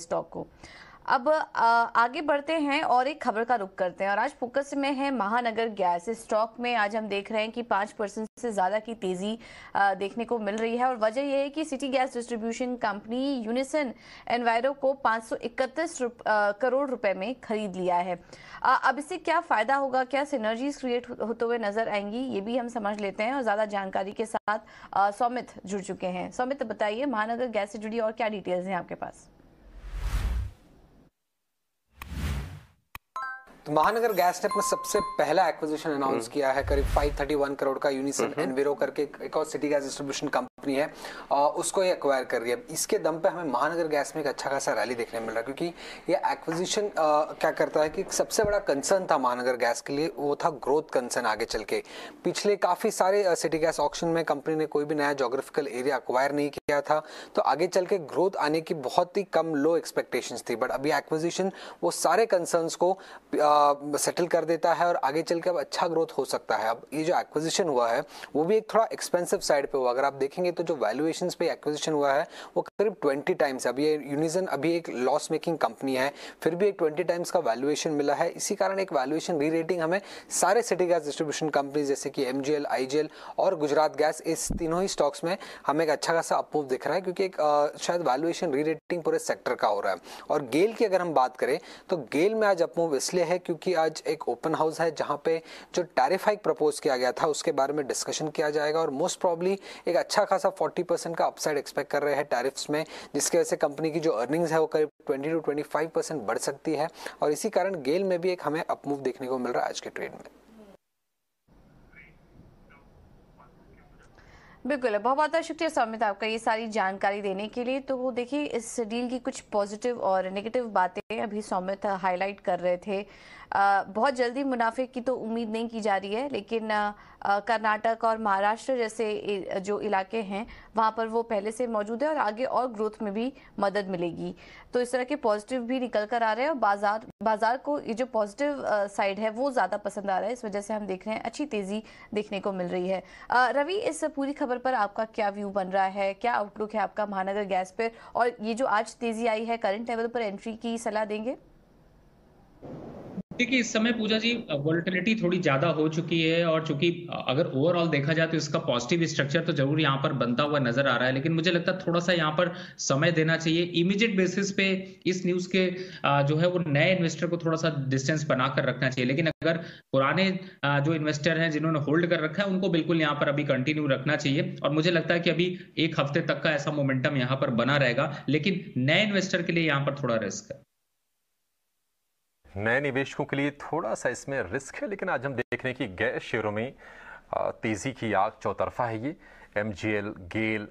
Stock को अब आगे बढ़ते हैं और एक खबर का रुख करते हैं और आज फोकस में है महानगर गैस इस स्टॉक में आज हम देख रहे हैं कि पांच परसेंट से ज़्यादा की तेज़ी देखने को मिल रही है और वजह यह है कि city gas distribution company Unison Enviro को सौ इकतीस करोड़ रुपए में खरीद लिया है अब इससे क्या फ़ायदा होगा क्या सिनर्जीज क्रिएट होते हुए नज़र आएंगी ये भी हम समझ लेते हैं और ज़्यादा जानकारी के साथ सौमित जुड़ चुके हैं सौमित बताइए महानगर गैस से जुड़ी और क्या डिटेल्स हैं आपके पास तो महानगर गैस ने अपना सबसे पहला एक्विजिशन हम्म। अनाउंस किया है करीब 531 करोड़ का यूनिसन एनविरो हम्म। करके एक और सिटी गैस डिस्ट्रीब्यूशन कंपनी है आ, उसको ये एक्वायर कर रही है इसके दम पे हमें महानगर गैस में एक अच्छा खासा रैली देखने मिल रहा है क्योंकि ये एक्विजिशन क्या करता है कि सबसे बड़ा कंसर्न था महानगर गैस के लिए वो था ग्रोथ कंसर्न आगे चल के पिछले काफ़ी सारे सिटी गैस ऑप्शन में कंपनी ने कोई भी नया जोग्राफिकल एरिया एक्वायर नहीं किया था तो आगे चल के ग्रोथ आने की बहुत ही कम लो एक्सपेक्टेशंस थी बट अभी एक्विजिशन वो सारे कंसर्न्स को आ, सेटल कर देता है और आगे चल के अब अच्छा ग्रोथ हो सकता है अब ये जो एक्विजिशन हुआ है वो भी एक थोड़ा एक्सपेंसिव साइड पे हुआ अगर आप देखेंगे तो जो वैल्यूएशन पे एक्विजिशन हुआ है वो करीब ट्वेंटी टाइम्स अब ये यूनिजन अभी एक लॉस मेकिंग कंपनी है फिर भी एक ट्वेंटी टाइम्स का वैल्यूएशन मिला है इसी कारण एक वैल्यूएशन री रेटिंग हमें सारे सिटी गैस डिस्ट्रीब्यूशन कंपनी जैसे कि एम जी और गुजरात गैस इस तीनों ही स्टॉक्स में हमें एक अच्छा खासा अपमूव दिख रहा है क्योंकि एक शायद वैल्यूएशन री रेटिंग पूरे सेक्टर का हो रहा है और गेल की अगर हम बात करें तो गेल में आज अपमूव इसलिए है क्योंकि आज एक ओपन हाउस है जहां पे जो टैरिफ हाइक प्रपोज किया गया था उसके बारे में डिस्कशन किया जाएगा और मोस्ट प्रॉब्ली एक अच्छा खासा 40 परसेंट का अपसाइड एक्सपेक्ट कर रहे हैं टैरिफ्स में जिसकी वजह से कंपनी की जो अर्निंग्स है वो करीब ट्वेंटी टू ट्वेंटी बढ़ सकती है और इसी कारण गेल में भी एक हमें अपमूव देखने को मिल रहा है आज के ट्रेड में बिल्कुल बहुत बहुत शुक्रिया स्वामित आपका ये सारी जानकारी देने के लिए तो देखिए इस डील की कुछ पॉजिटिव और नेगेटिव बातें अभी स्वामित हाईलाइट कर रहे थे आ, बहुत जल्दी मुनाफे की तो उम्मीद नहीं की जा रही है लेकिन कर्नाटक और महाराष्ट्र जैसे जो इलाके हैं वहाँ पर वो पहले से मौजूद है और आगे और ग्रोथ में भी मदद मिलेगी तो इस तरह के पॉजिटिव भी निकल कर आ रहे हैं और बाजार बाजार को ये जो पॉजिटिव साइड है वो ज़्यादा पसंद आ रहा है इस वजह से हम देख रहे हैं अच्छी तेज़ी देखने को मिल रही है रवि इस पूरी खबर पर आपका क्या व्यू बन रहा है क्या आउटलुक है आपका महानगर गैस पर और ये जो आज तेज़ी आई है करंट लेवल पर एंट्री की सलाह देंगे देखिए इस समय पूजा जी वोल्टिलिटी थोड़ी ज्यादा हो चुकी है और चूंकि अगर ओवरऑल देखा जाए तो इसका पॉजिटिव स्ट्रक्चर तो जरूर यहाँ पर बनता हुआ नजर आ रहा है लेकिन मुझे लगता है थोड़ा सा यहाँ पर समय देना चाहिए इमीडिएट बेसिस पे इस न्यूज के जो है वो नए इन्वेस्टर को थोड़ा सा डिस्टेंस बनाकर रखना चाहिए लेकिन अगर पुराने जो इन्वेस्टर हैं जिन्होंने होल्ड कर रखा है उनको बिल्कुल यहाँ पर अभी कंटिन्यू रखना चाहिए और मुझे लगता है कि अभी एक हफ्ते तक का ऐसा मोमेंटम यहाँ पर बना रहेगा लेकिन नए इन्वेस्टर के लिए यहाँ पर थोड़ा रिस्क है नए निवेशकों के लिए थोड़ा सा इसमें रिस्क है लेकिन आज हम देख रहे हैं कि गैस शेयरों में तेज़ी की आग चौतरफा है ये एम गेल